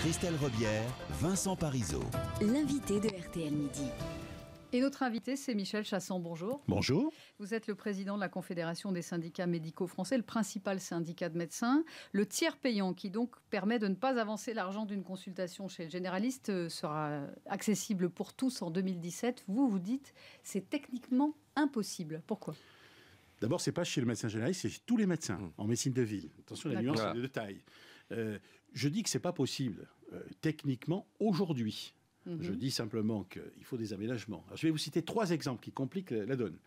Christelle Robière, Vincent Parisot. L'invité de RTL Midi. Et notre invité, c'est Michel Chassan. Bonjour. Bonjour. Vous êtes le président de la Confédération des syndicats médicaux français, le principal syndicat de médecins. Le tiers payant, qui donc permet de ne pas avancer l'argent d'une consultation chez le généraliste, euh, sera accessible pour tous en 2017. Vous, vous dites, c'est techniquement impossible. Pourquoi D'abord, c'est pas chez le médecin généraliste, c'est chez tous les médecins mmh. en médecine de ville. Attention, la nuance est de taille. Euh, je dis que c'est pas possible euh, techniquement aujourd'hui. Mhm. Je dis simplement qu'il faut des aménagements. je vais vous citer trois exemples qui compliquent la donne.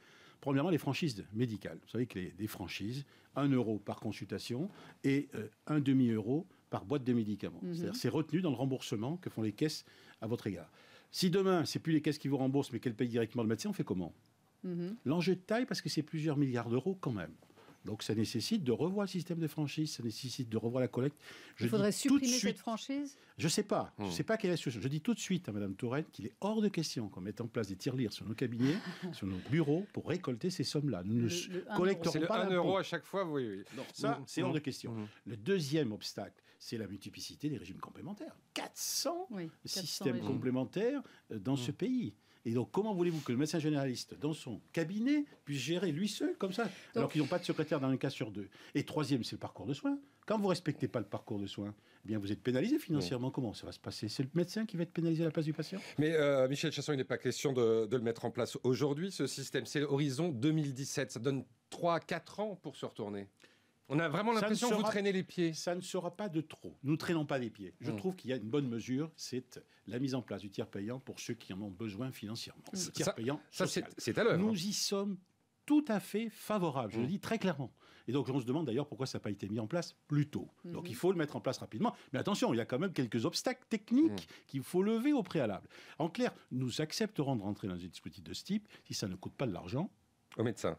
Premièrement, les franchises médicales. Vous savez que les, franchises, 1 euro par consultation et euh, un demi-euro par boîte de médicaments. Mhm. C'est-à-dire c'est retenu dans le remboursement que font les caisses à votre égard. Si demain, ce c'est plus les caisses qui vous remboursent, mais qu'elles payent directement le médecin, on fait comment mhm. L'enjeu de taille, parce que c'est plusieurs milliards d'euros quand même. Donc ça nécessite de revoir le système de franchise, ça nécessite de revoir la collecte. Je Il faudrait supprimer cette franchise Je ne sais pas. Je Je hmm. sais pas quelle est la solution. Je dis tout de suite à Mme Touraine qu'il est hors de question qu'on mette en place des tirelires sur nos cabinets, sur nos bureaux, pour récolter ces sommes-là. Nous ne collectons pas. C'est 1 euro à chaque fois, oui. Non, ça, hmm, c'est hors hmm, de question. Le deuxième obstacle, c'est la multiplicité des régimes complémentaires. 400, systèmes complémentaires euh, dans ce mmh. pays. Et donc, comment voulez-vous que le médecin généraliste, dans son cabinet, puisse gérer lui seul comme ça, alors qu'ils n'ont pas de secrétaire dans un cas sur deux Et troisième, c'est le parcours de soins. Quand vous respectez pas le parcours de soins, eh bien vous êtes pénalisé financièrement. Mmh. Comment ça va se passer C'est le médecin qui va être pénalisé à la place du patient Mais euh, Michel Chasson, il n'est pas question de, le mettre en place aujourd'hui, ce système. C'est l'horizon 2017. Ça donne 3 4 ans pour se retourner on a vraiment l'impression que vous traînez les pieds. Ça ne sera pas de trop. Nous ne traînons pas les pieds. Je hmm. trouve qu'il y a une bonne mesure, c'est la mise en place du tiers payant pour ceux qui en ont besoin financièrement. Hmm. payant, c'est à l'heure. Nous y sommes tout à fait favorables, je le hmm. dis très clairement. Et donc on se demande d'ailleurs pourquoi ça n'a pas été mis en place plus tôt. Donc il faut le mettre en place rapidement. Mais attention, il y a quand même quelques obstacles techniques qu'il faut lever au préalable. En clair, nous accepterons de rentrer dans une dispositif de ce type si ça ne coûte pas de l'argent. Au médecin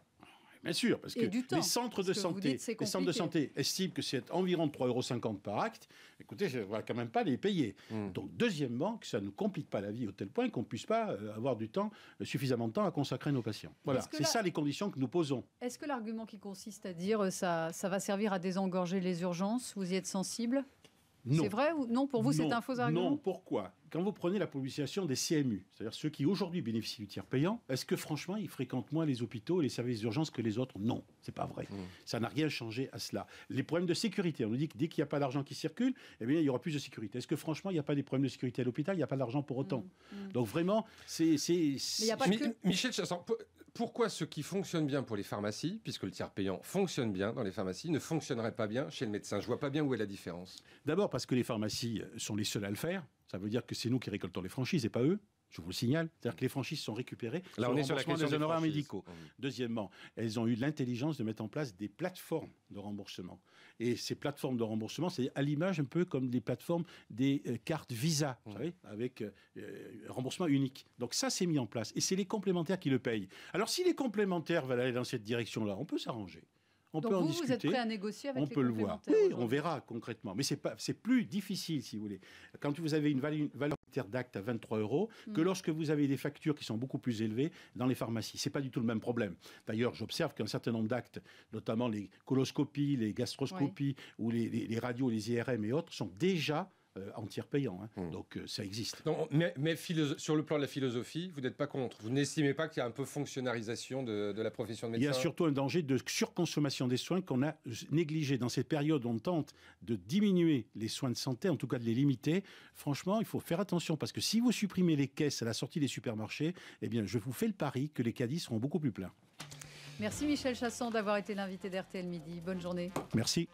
Bien sûr, parce que les centres de santé, de santé estiment que c'est environ 3,50 euros par acte. Écoutez, je ne vais quand même pas les payer. Hmm. Donc, deuxièmement, que ça ne complique pas la vie au tel point qu'on ne puisse pas euh, avoir du temps, euh, suffisamment de temps à consacrer nos patients. Voilà, c'est ça les conditions que nous posons. Est-ce que l'argument qui consiste à dire euh, ça, ça va servir à désengorger les urgences, vous y êtes sensible c'est vrai ou non Pour vous, c'est un faux argument Non, pourquoi Quand vous prenez la publication des CMU, c'est-à-dire ceux qui aujourd'hui bénéficient du tiers payant, est-ce que franchement, ils fréquentent moins les hôpitaux et les services d'urgence que les autres Non, c'est pas vrai. Hmm. Ça n'a rien changé à cela. Les problèmes de sécurité, on nous dit que dès qu'il n'y a pas d'argent qui circule, eh bien, il y aura plus de sécurité. Est-ce que franchement, il n'y a pas des problèmes de sécurité à l'hôpital Il n'y a pas d'argent pour autant. Hmm, hmm. Donc vraiment, c'est... Michel Chassant, pourquoi ce qui fonctionne bien pour les pharmacies, puisque le tiers payant fonctionne bien dans les pharmacies, ne fonctionnerait pas bien chez le médecin Je vois pas bien où est la différence. D'abord parce que les pharmacies sont les seules à le faire. Ça veut dire que c'est nous qui récoltons les franchises et pas eux. Je vous le signale. C'est-à-dire que les franchises sont récupérées. Là, on est sur la question des, honoraires médicaux. Deuxièmement, elles ont eu l'intelligence de mettre en place des plateformes de remboursement. Et ces plateformes de remboursement, c'est à l'image un peu comme les plateformes des euh, cartes Visa, vous avec euh, euh, remboursement unique. Donc ça, c'est mis en place. Et c'est les complémentaires qui le payent. Alors si les complémentaires veulent aller dans cette direction-là, on peut s'arranger. On peut en discuter. Vous êtes à négocier avec on peut le voir. Oui, on verra concrètement. Mais c'est pas, c'est plus difficile, si vous voulez. Quand vous avez une valeur d'actes à 23 euros que mm. lorsque vous avez des factures qui sont beaucoup plus élevées dans les pharmacies. Ce n'est pas du tout le même problème. D'ailleurs, j'observe qu'un certain nombre d'actes, notamment les coloscopies, les gastroscopies ou les radios, les IRM et autres, sont déjà euh, entière payant. Hein. Hmm. Donc euh, ça existe. Non, mais, sur le plan de la philosophie, vous n'êtes pas contre. Vous n'estimez pas qu'il y a un peu fonctionnalisation de, la profession de médecin Il y a surtout un danger de surconsommation des soins qu'on a négligé. Dans cette période, on tente de diminuer les soins de santé, en tout cas de les limiter. Franchement, il faut faire attention parce que si vous supprimez les caisses à la sortie des supermarchés, eh bien, je vous fais le pari que les caddies seront beaucoup plus pleins. Merci Michel Chasson d'avoir été l'invité d'RTL Midi. Bonne journée. Merci.